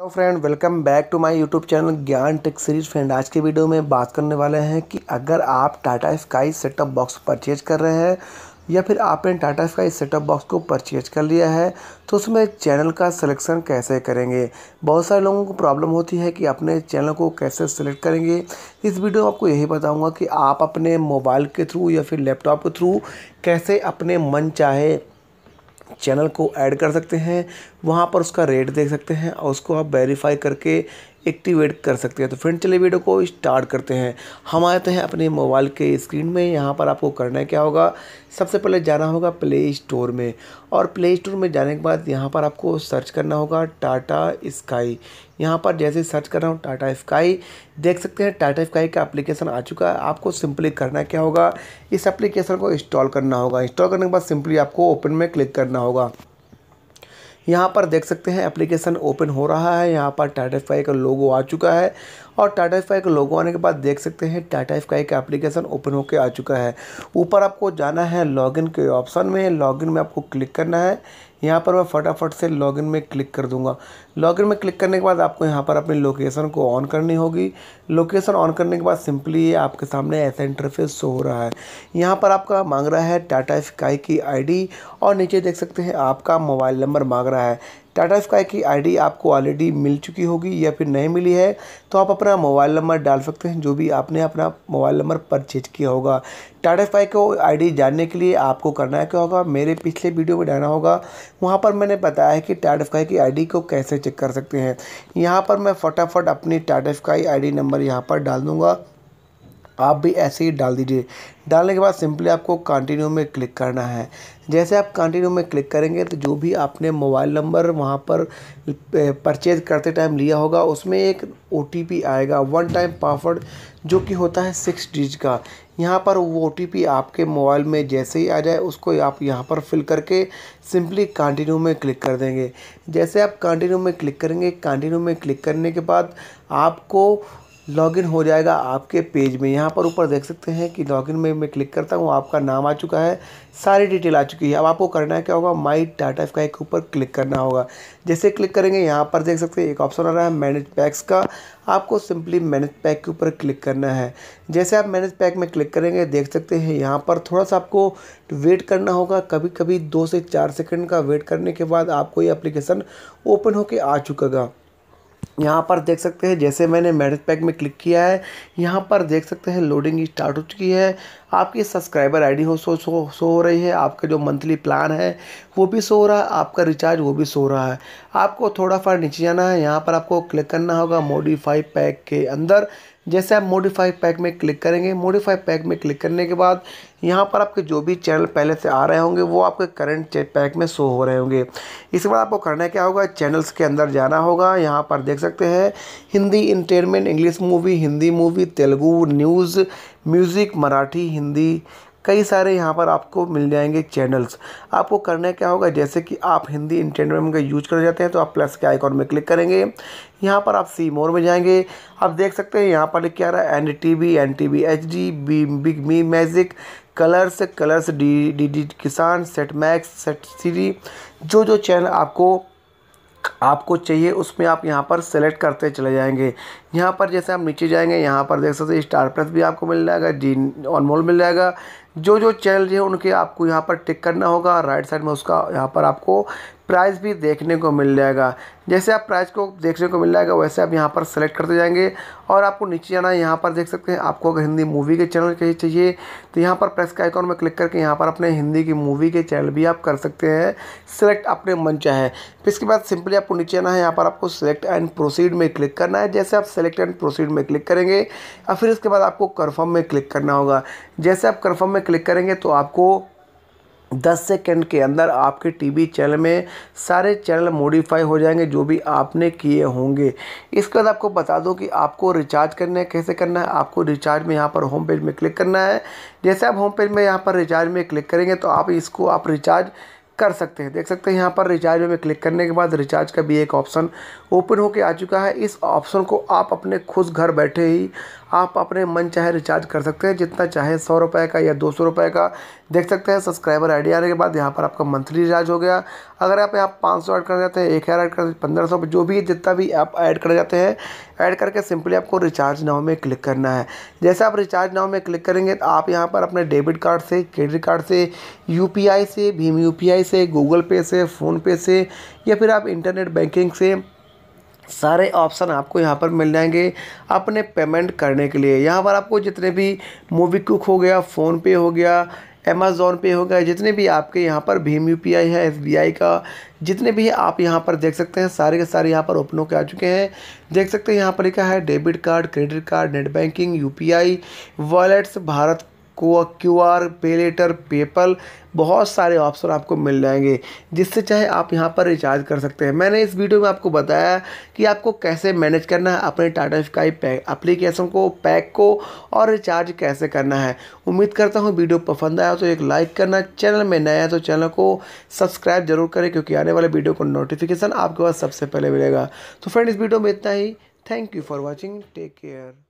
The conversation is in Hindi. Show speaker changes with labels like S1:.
S1: hello friend welcome back to my YouTube channel Gyan tech series friend आज के वीडियो में बात करने वाले हैं कि अगर आप Tata sky setup box purchase कर रहे हैं या फिर आपने टाटा स्काई सेटअप बॉक्स को परचेज कर लिया है तो उसमें चैनल का सिलेक्शन कैसे करेंगे बहुत सारे लोगों को प्रॉब्लम होती है कि अपने चैनल को कैसे सिलेक्ट करेंगे इस वीडियो में आपको यही बताऊँगा कि आप अपने मोबाइल के थ्रू या फिर लैपटॉप के थ्रू कैसे अपने मन चाहे चैनल को ऐड कर सकते हैं वहाँ पर उसका रेट देख सकते हैं और उसको आप वेरीफाई करके एक्टिवेट कर सकते हैं तो फ्रेंड चलिए वीडियो को स्टार्ट करते हैं हम आते हैं अपने मोबाइल के स्क्रीन में यहाँ पर आपको करना क्या होगा सबसे पहले जाना होगा प्ले स्टोर में और प्ले स्टोर में जाने के बाद यहाँ पर आपको सर्च करना होगा टाटा स्काई यहाँ पर जैसे सर्च कर रहा हूँ टाटा स्काई देख सकते हैं टाटा स्काई का एप्लीकेशन आ चुका है आपको सिंपली करना क्या होगा इस एप्लीकेशन को इंस्टॉल करना होगा इंस्टॉल करने के बाद सिंपली आपको ओपन में क्लिक करना होगा यहाँ पर देख सकते हैं एप्लीकेशन ओपन हो रहा है यहाँ पर टाइडेफाई का लोगो आ चुका है और टाटा स्काई का लोगो आने के बाद देख सकते हैं टाटा स्काई का एप्लीकेशन ओपन होकर आ चुका है ऊपर आपको जाना है लॉगिन के ऑप्शन में लॉगिन में आपको क्लिक करना है यहाँ पर मैं फटाफट से लॉगिन में क्लिक कर दूंगा लॉगिन में क्लिक करने के बाद आपको यहाँ पर अपनी लोकेशन को ऑन करनी होगी लोकेशन ऑन करने के बाद सिंपली ये आपके सामने ऐसा इंटरफेस शो हो रहा है यहाँ पर आपका मांग रहा है टाटा स्काई की आईडी और नीचे देख सकते हैं आपका मोबाइल नंबर मांग रहा है टाटा स्काई की आईडी आपको ऑलरेडी मिल चुकी होगी या फिर नहीं मिली है तो आप अपना मोबाइल नंबर डाल सकते हैं जो भी आपने अपना मोबाइल नंबर परचेज किया होगा टाटा स्काई को आईडी जानने के लिए आपको करना है क्या होगा मेरे पिछले वीडियो में जाना होगा वहाँ पर मैंने बताया है कि टाटा स्काई की आई को कैसे चेक कर सकते हैं यहाँ पर मैं फटाफट अपनी टाटा स्काई आई नंबर यहाँ पर डाल दूँगा आप भी ऐसे ही डाल दीजिए डालने के बाद सिंपली आपको कंटिन्यू में क्लिक करना है जैसे आप कंटिन्यू में क्लिक करेंगे तो जो भी आपने मोबाइल नंबर वहाँ पर परचेज करते टाइम लिया होगा उसमें एक ओ आएगा वन टाइम पासवर्ड जो कि होता है सिक्स डिज का यहाँ पर वो ओ आपके मोबाइल में जैसे ही आ जाए उसको आप यहाँ पर फिल करके सिंपली कंटिन्यू में क्लिक कर देंगे जैसे आप कंटिन्यू में क्लिक करेंगे कंटिन्यू में क्लिक करने के बाद आपको लॉगिन हो जाएगा आपके पेज में यहाँ पर ऊपर देख सकते हैं कि लॉगिन में मैं क्लिक करता हूँ आपका नाम आ चुका है सारी डिटेल आ चुकी है अब आपको करना है क्या होगा माई डाटा स्काई के ऊपर क्लिक करना होगा जैसे क्लिक करेंगे यहाँ पर देख सकते हैं एक ऑप्शन आ रहा है मैनेज पैक्स का आपको सिंपली मैनेज पैक के ऊपर क्लिक करना है जैसे आप मैनेज पैक में क्लिक करेंगे देख सकते हैं यहाँ पर थोड़ा सा आपको वेट करना होगा कभी कभी दो से चार सेकेंड का वेट करने के बाद आपको ये अप्लीकेशन ओपन होकर आ चुका यहाँ पर देख सकते हैं जैसे मैंने मैरिज पैक में क्लिक किया है यहाँ पर देख सकते हैं लोडिंग स्टार्ट हो चुकी है आपकी सब्सक्राइबर आईडी हो सो सो शो हो रही है आपका जो मंथली प्लान है वो भी शो हो रहा है आपका रिचार्ज वो भी सो रहा है आपको थोड़ा फार नीचे जाना है यहाँ पर आपको क्लिक करना होगा मोडीफाई पैक के अंदर जैसे आप मोडीफाई पैक में क्लिक करेंगे मोडीफाई पैक में क्लिक करने के बाद यहाँ पर आपके जो भी चैनल पहले से आ रहे होंगे वो आपके करंट पैक में शो हो रहे होंगे इसके बाद आपको करना क्या होगा चैनल्स के अंदर जाना होगा यहाँ पर देख सकते हैं Hindi entertainment English movie Hindi movie Telugu news music Marathi Hindi कई सारे यहाँ पर आपको मिल जाएंगे चैनल्स आपको करना क्या होगा जैसे कि आप हिंदी इंटरनेट का यूज कर जाते हैं तो आप प्लस के आइकॉन में क्लिक करेंगे यहाँ पर आप सी मोर में जाएंगे आप देख सकते हैं यहाँ पर लिख के आ रहा है N T V N T V H D B Big Me Magic Colors Colors D D D Kisan Set Max Set सीरी जो जो चैनल आपको आपको चाहिए उसमें आप यहाँ पर सेलेक्ट करते चले जाएंगे यहाँ पर जैसे आप नीचे जाएंगे यहाँ पर देख सकते हैं स्टार प्लस भी आपको मिल जाएगा जी ऑनमोल मिल जाएगा जो जो चैनल है उनके आपको यहाँ पर टिक करना होगा राइट साइड में उसका यहाँ पर आपको प्राइस भी देखने को मिल जाएगा जैसे आप प्राइस को देखने को मिल जाएगा वैसे आप यहाँ पर सेलेक्ट करते जाएंगे और आपको नीचे आना है यहाँ पर देख सकते हैं आपको अगर हिंदी मूवी के चैनल कहीं चाहिए तो यहाँ पर प्रेस के आइकॉन में क्लिक करके यहाँ पर अपने हिंदी की मूवी के चैनल भी आप कर सकते हैं सेलेक्ट अपने मन चाहे फिर तो इसके बाद सिंपली आपको नीचे आना है यहाँ पर आपको सेलेक्ट एंड प्रोसीड में क्लिक करना है जैसे आप सेलेक्ट एंड प्रोसीड में क्लिक करेंगे और फिर इसके बाद आपको कन्फर्म में क्लिक करना होगा जैसे आप कन्फर्म में क्लिक करेंगे तो आपको दस सेकेंड के अंदर आपके टीवी चैनल में सारे चैनल मॉडिफाई हो जाएंगे जो भी आपने किए होंगे इसके बाद आपको बता दो कि आपको रिचार्ज करना है कैसे करना है आपको रिचार्ज में यहाँ पर होम पेज में क्लिक करना है जैसे आप होम पेज में यहाँ पर रिचार्ज में क्लिक करेंगे तो आप इसको आप रिचार्ज कर सकते हैं देख सकते हैं यहाँ पर रिचार्ज में क्लिक करने के बाद रिचार्ज का भी एक ऑप्शन ओपन होके आ चुका है इस ऑप्शन को आप अपने खुद घर बैठे ही आप अपने मन चाहे रिचार्ज कर सकते हैं जितना चाहे सौ रुपये का या दो सौ रुपये का देख सकते हैं सब्सक्राइबर आई आने के बाद यहाँ पर आपका मंथली रिचार्ज हो गया अगर आप यहाँ पाँच सौ ऐड करना चाहते हैं एक हज़ार ऐड करना पंद्रह सौ जो भी जितना भी आप ऐड करना चाहते हैं ऐड करके सिंपली आपको रिचार्ज नाव में क्लिक करना है जैसे आप रिचार्ज नाव में क्लिक करेंगे तो आप यहाँ पर अपने डेबिट कार्ड से क्रेडिट कार्ड से यू से भीम यू से गूगल पे से फ़ोनपे से या फिर आप इंटरनेट बैंकिंग से सारे ऑप्शन आपको यहाँ पर मिल जाएंगे अपने पेमेंट करने के लिए यहाँ पर आपको जितने भी मोबी कुक हो गया फ़ोनपे हो गया अमेज़ोन पे हो गया जितने भी आपके यहाँ पर भीम यू है एस का जितने भी आप यहाँ पर देख सकते हैं सारे के सारे यहाँ पर ओपन होकर आ चुके हैं देख सकते हैं यहाँ पर लिखा है debit card credit card net banking U P wallets Bharat Q R pay later PayPal बहुत सारे ऑप्शन आपको मिल जाएंगे जिससे चाहे आप यहाँ पर रिचार्ज कर सकते हैं मैंने इस वीडियो में आपको बताया कि आपको कैसे मैनेज करना है अपने टाटा स्काई पैक अप्लीकेशन को पैक को और रिचार्ज कैसे करना है उम्मीद करता हूँ वीडियो पसंद आया तो एक लाइक करना चैनल में नया है तो चैनल को सब्सक्राइब जरूर करें क्योंकि आने वाले वीडियो को नोटिफिकेशन आपके पास सबसे पहले मिलेगा तो फ्रेंड इस वीडियो में इतना ही thank you for watching take care